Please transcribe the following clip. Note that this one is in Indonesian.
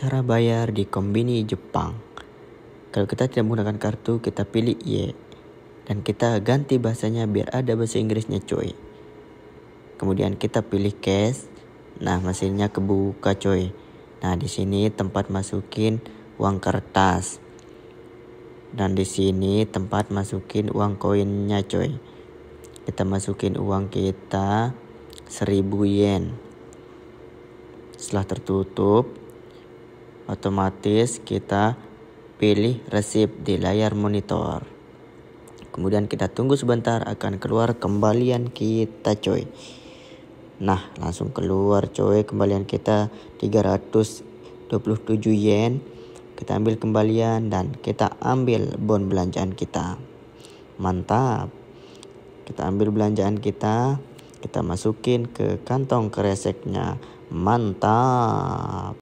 cara bayar di kombini Jepang. Kalau kita tidak menggunakan kartu, kita pilih Y. Dan kita ganti bahasanya biar ada bahasa Inggrisnya coy. Kemudian kita pilih cash. Nah, mesinnya kebuka coy. Nah, di sini tempat masukin uang kertas. Dan di sini tempat masukin uang koinnya coy. Kita masukin uang kita 1000 yen. Setelah tertutup, otomatis kita pilih resep di layar monitor. Kemudian kita tunggu sebentar akan keluar kembalian kita coy. Nah, langsung keluar coy kembalian kita 327 yen. Kita ambil kembalian dan kita ambil bon belanjaan kita. Mantap. Kita ambil belanjaan kita, kita masukin ke kantong kreseknya. Mantap.